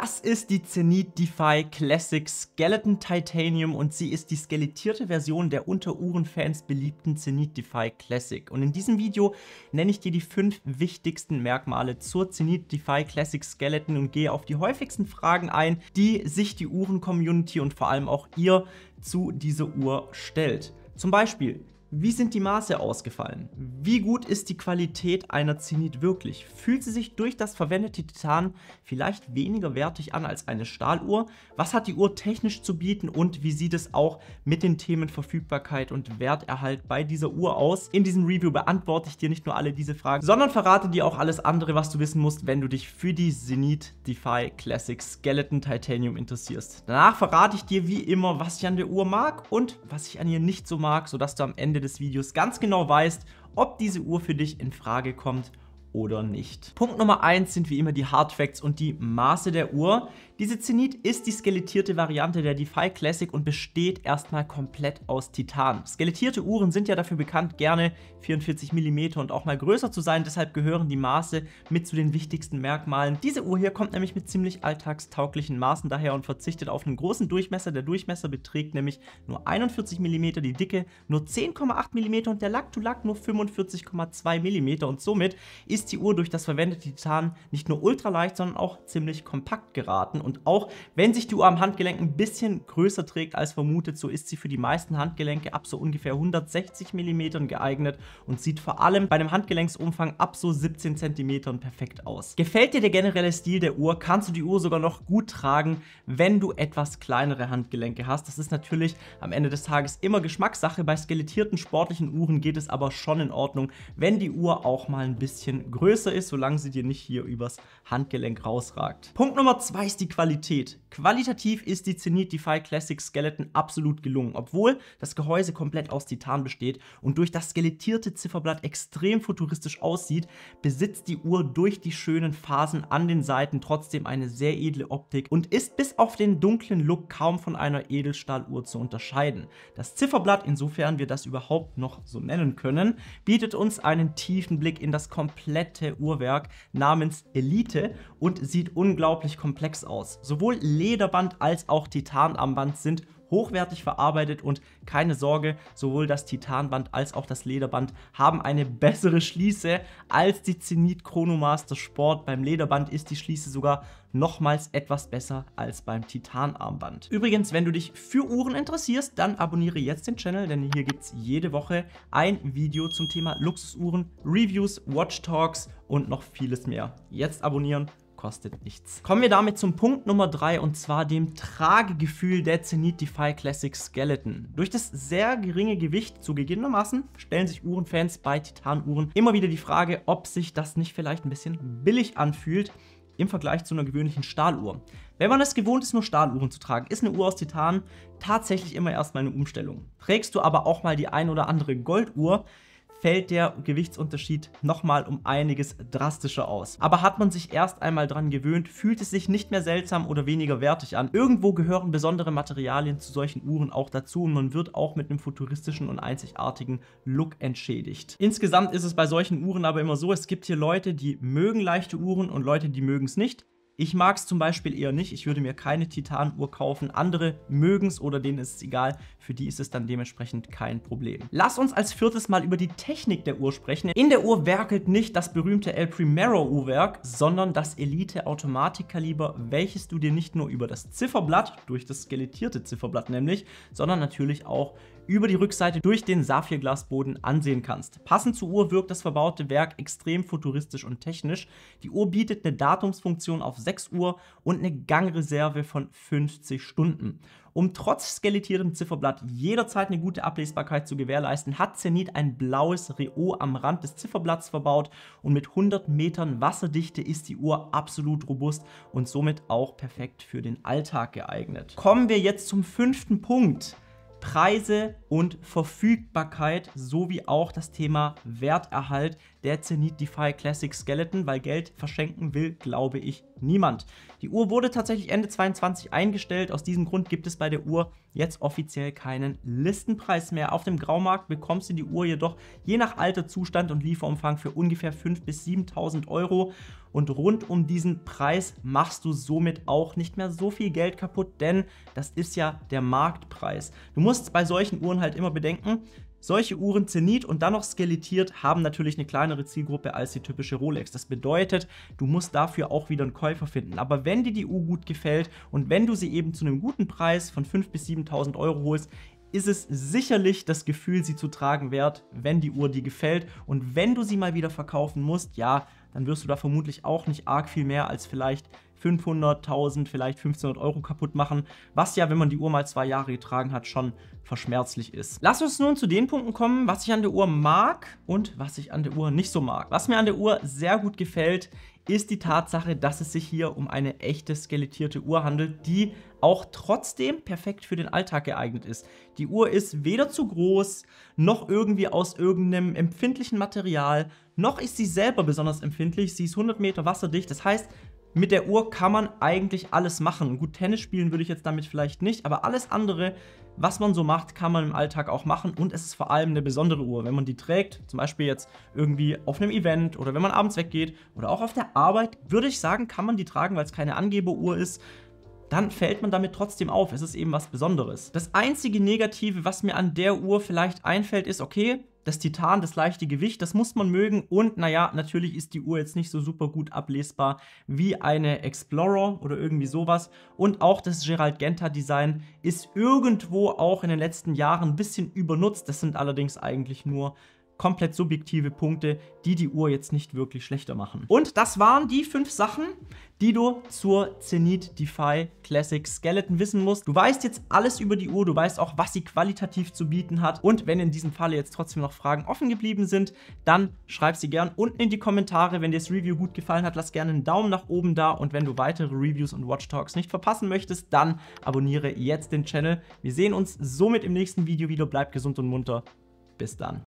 Das ist die Zenith DeFi Classic Skeleton Titanium und sie ist die skelettierte Version der unter Uhrenfans beliebten Zenith DeFi Classic. Und in diesem Video nenne ich dir die fünf wichtigsten Merkmale zur Zenith DeFi Classic Skeleton und gehe auf die häufigsten Fragen ein, die sich die Uhren-Community und vor allem auch ihr zu dieser Uhr stellt. Zum Beispiel, wie sind die Maße ausgefallen? Wie gut ist die Qualität einer Zenit wirklich? Fühlt sie sich durch das verwendete Titan vielleicht weniger wertig an als eine Stahluhr? Was hat die Uhr technisch zu bieten und wie sieht es auch mit den Themen Verfügbarkeit und Werterhalt bei dieser Uhr aus? In diesem Review beantworte ich dir nicht nur alle diese Fragen, sondern verrate dir auch alles andere, was du wissen musst, wenn du dich für die Zenit Defy Classic Skeleton Titanium interessierst. Danach verrate ich dir wie immer, was ich an der Uhr mag und was ich an ihr nicht so mag, sodass du am Ende des Videos ganz genau weißt, ob diese Uhr für dich in Frage kommt oder nicht. Punkt Nummer 1 sind wie immer die Hard und die Maße der Uhr. Diese Zenit ist die skelettierte Variante der DeFi Classic und besteht erstmal komplett aus Titan. Skelettierte Uhren sind ja dafür bekannt, gerne 44 mm und auch mal größer zu sein, deshalb gehören die Maße mit zu den wichtigsten Merkmalen. Diese Uhr hier kommt nämlich mit ziemlich alltagstauglichen Maßen daher und verzichtet auf einen großen Durchmesser. Der Durchmesser beträgt nämlich nur 41 mm, die Dicke nur 10,8 mm und der Lack-to-Lack -Lack nur 45,2 mm und somit ist die Uhr durch das verwendete Titan nicht nur ultraleicht, sondern auch ziemlich kompakt geraten und auch wenn sich die Uhr am Handgelenk ein bisschen größer trägt als vermutet, so ist sie für die meisten Handgelenke ab so ungefähr 160 mm geeignet und sieht vor allem bei einem Handgelenksumfang ab so 17 cm perfekt aus. Gefällt dir der generelle Stil der Uhr, kannst du die Uhr sogar noch gut tragen, wenn du etwas kleinere Handgelenke hast. Das ist natürlich am Ende des Tages immer Geschmackssache. Bei skelettierten sportlichen Uhren geht es aber schon in Ordnung, wenn die Uhr auch mal ein bisschen größer ist, solange sie dir nicht hier übers Handgelenk rausragt. Punkt Nummer 2 ist die Qualität Qualitativ ist die Zenith Defy Classic Skeleton absolut gelungen, obwohl das Gehäuse komplett aus Titan besteht und durch das skelettierte Zifferblatt extrem futuristisch aussieht, besitzt die Uhr durch die schönen Phasen an den Seiten trotzdem eine sehr edle Optik und ist bis auf den dunklen Look kaum von einer Edelstahluhr zu unterscheiden. Das Zifferblatt, insofern wir das überhaupt noch so nennen können, bietet uns einen tiefen Blick in das komplette Uhrwerk namens Elite und sieht unglaublich komplex aus. Sowohl Lederband als auch Titanarmband sind hochwertig verarbeitet und keine Sorge, sowohl das Titanband als auch das Lederband haben eine bessere Schließe als die Zenit Chronomaster Sport. Beim Lederband ist die Schließe sogar nochmals etwas besser als beim Titanarmband. Übrigens, wenn du dich für Uhren interessierst, dann abonniere jetzt den Channel, denn hier gibt es jede Woche ein Video zum Thema Luxusuhren, Reviews, Watch Talks und noch vieles mehr. Jetzt abonnieren kostet nichts. Kommen wir damit zum Punkt Nummer 3 und zwar dem Tragegefühl der Zenith Defy Classic Skeleton. Durch das sehr geringe Gewicht zugegebenermaßen stellen sich Uhrenfans bei Titanuhren immer wieder die Frage, ob sich das nicht vielleicht ein bisschen billig anfühlt im Vergleich zu einer gewöhnlichen Stahluhr. Wenn man es gewohnt ist, nur Stahluhren zu tragen, ist eine Uhr aus Titan tatsächlich immer erstmal eine Umstellung. Trägst du aber auch mal die ein oder andere Golduhr, fällt der Gewichtsunterschied nochmal um einiges drastischer aus. Aber hat man sich erst einmal dran gewöhnt, fühlt es sich nicht mehr seltsam oder weniger wertig an. Irgendwo gehören besondere Materialien zu solchen Uhren auch dazu und man wird auch mit einem futuristischen und einzigartigen Look entschädigt. Insgesamt ist es bei solchen Uhren aber immer so, es gibt hier Leute, die mögen leichte Uhren und Leute, die mögen es nicht. Ich mag es zum Beispiel eher nicht. Ich würde mir keine Titanuhr kaufen. Andere mögen es oder denen ist es egal. Für die ist es dann dementsprechend kein Problem. Lass uns als viertes mal über die Technik der Uhr sprechen. In der Uhr werkelt nicht das berühmte El Primero Uhrwerk, sondern das Elite Automatikkaliber, welches du dir nicht nur über das Zifferblatt, durch das skelettierte Zifferblatt nämlich, sondern natürlich auch über die Rückseite durch den Saphirglasboden ansehen kannst. Passend zur Uhr wirkt das verbaute Werk extrem futuristisch und technisch. Die Uhr bietet eine Datumsfunktion auf 6 Uhr und eine Gangreserve von 50 Stunden. Um trotz skelettiertem Zifferblatt jederzeit eine gute Ablesbarkeit zu gewährleisten, hat Zenit ein blaues Reo am Rand des Zifferblatts verbaut und mit 100 Metern Wasserdichte ist die Uhr absolut robust und somit auch perfekt für den Alltag geeignet. Kommen wir jetzt zum fünften Punkt. Preise und Verfügbarkeit sowie auch das Thema Werterhalt der Zenith DeFi Classic Skeleton, weil Geld verschenken will, glaube ich, niemand. Die Uhr wurde tatsächlich Ende 22 eingestellt. Aus diesem Grund gibt es bei der Uhr jetzt offiziell keinen Listenpreis mehr. Auf dem Graumarkt bekommst du die Uhr jedoch je nach Alter, Zustand und Lieferumfang für ungefähr 5.000 bis 7.000 Euro. Und rund um diesen Preis machst du somit auch nicht mehr so viel Geld kaputt, denn das ist ja der Marktpreis. Du musst bei solchen Uhren halt halt immer bedenken, solche Uhren zenit und dann noch skelettiert haben natürlich eine kleinere Zielgruppe als die typische Rolex. Das bedeutet, du musst dafür auch wieder einen Käufer finden. Aber wenn dir die Uhr gut gefällt und wenn du sie eben zu einem guten Preis von 5.000 bis 7.000 Euro holst, ist es sicherlich das Gefühl, sie zu tragen wert, wenn die Uhr dir gefällt. Und wenn du sie mal wieder verkaufen musst, ja, dann wirst du da vermutlich auch nicht arg viel mehr als vielleicht 500, 1000, vielleicht 1500 Euro kaputt machen, was ja, wenn man die Uhr mal zwei Jahre getragen hat, schon verschmerzlich ist. Lass uns nun zu den Punkten kommen, was ich an der Uhr mag und was ich an der Uhr nicht so mag. Was mir an der Uhr sehr gut gefällt, ist die Tatsache, dass es sich hier um eine echte skelettierte Uhr handelt, die auch trotzdem perfekt für den Alltag geeignet ist. Die Uhr ist weder zu groß, noch irgendwie aus irgendeinem empfindlichen Material, noch ist sie selber besonders empfindlich. Sie ist 100 Meter wasserdicht. Das heißt, mit der Uhr kann man eigentlich alles machen. Gut, Tennis spielen würde ich jetzt damit vielleicht nicht, aber alles andere, was man so macht, kann man im Alltag auch machen und es ist vor allem eine besondere Uhr. Wenn man die trägt, zum Beispiel jetzt irgendwie auf einem Event oder wenn man abends weggeht oder auch auf der Arbeit, würde ich sagen, kann man die tragen, weil es keine Angeberuhr ist dann fällt man damit trotzdem auf. Es ist eben was Besonderes. Das einzige Negative, was mir an der Uhr vielleicht einfällt, ist, okay, das Titan, das leichte Gewicht, das muss man mögen. Und naja, natürlich ist die Uhr jetzt nicht so super gut ablesbar wie eine Explorer oder irgendwie sowas. Und auch das Gerald Genta Design ist irgendwo auch in den letzten Jahren ein bisschen übernutzt. Das sind allerdings eigentlich nur komplett subjektive Punkte, die die Uhr jetzt nicht wirklich schlechter machen. Und das waren die fünf Sachen, die du zur Zenith DeFi Classic Skeleton wissen musst. Du weißt jetzt alles über die Uhr, du weißt auch, was sie qualitativ zu bieten hat. Und wenn in diesem Falle jetzt trotzdem noch Fragen offen geblieben sind, dann schreib sie gern unten in die Kommentare. Wenn dir das Review gut gefallen hat, lass gerne einen Daumen nach oben da. Und wenn du weitere Reviews und Watch Talks nicht verpassen möchtest, dann abonniere jetzt den Channel. Wir sehen uns somit im nächsten Video wieder. Bleib gesund und munter. Bis dann.